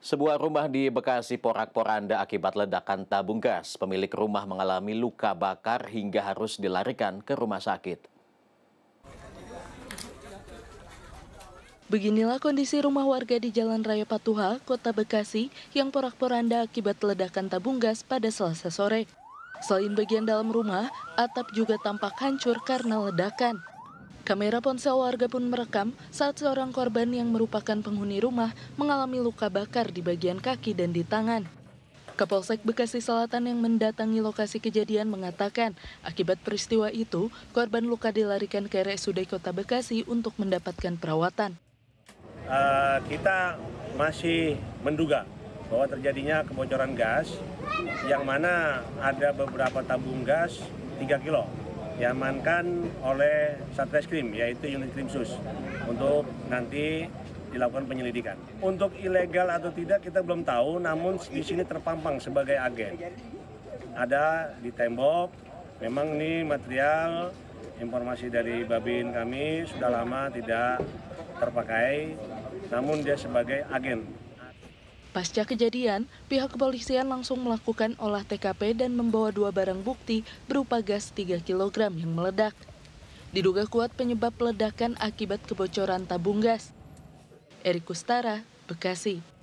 Sebuah rumah di Bekasi porak-poranda akibat ledakan tabung gas. Pemilik rumah mengalami luka bakar hingga harus dilarikan ke rumah sakit. Beginilah kondisi rumah warga di Jalan Raya Patuha, Kota Bekasi yang porak-poranda akibat ledakan tabung gas pada Selasa sore. Selain bagian dalam rumah, atap juga tampak hancur karena ledakan. Kamera ponsel warga pun merekam saat seorang korban yang merupakan penghuni rumah mengalami luka bakar di bagian kaki dan di tangan. Kapolsek Bekasi Selatan yang mendatangi lokasi kejadian mengatakan, akibat peristiwa itu, korban luka dilarikan ke RSUD Kota Bekasi untuk mendapatkan perawatan. Uh, kita masih menduga bahwa terjadinya kebocoran gas, yang mana ada beberapa tabung gas 3 kilo diamankan oleh Satreskrim yaitu unit Krimsus untuk nanti dilakukan penyelidikan. Untuk ilegal atau tidak kita belum tahu, namun di sini terpampang sebagai agen. Ada di tembok, memang ini material informasi dari Babin kami sudah lama tidak terpakai, namun dia sebagai agen Pasca kejadian, pihak kepolisian langsung melakukan olah TKP dan membawa dua barang bukti berupa gas 3 kg yang meledak. Diduga kuat penyebab ledakan akibat kebocoran tabung gas. Erik Kustara, Bekasi.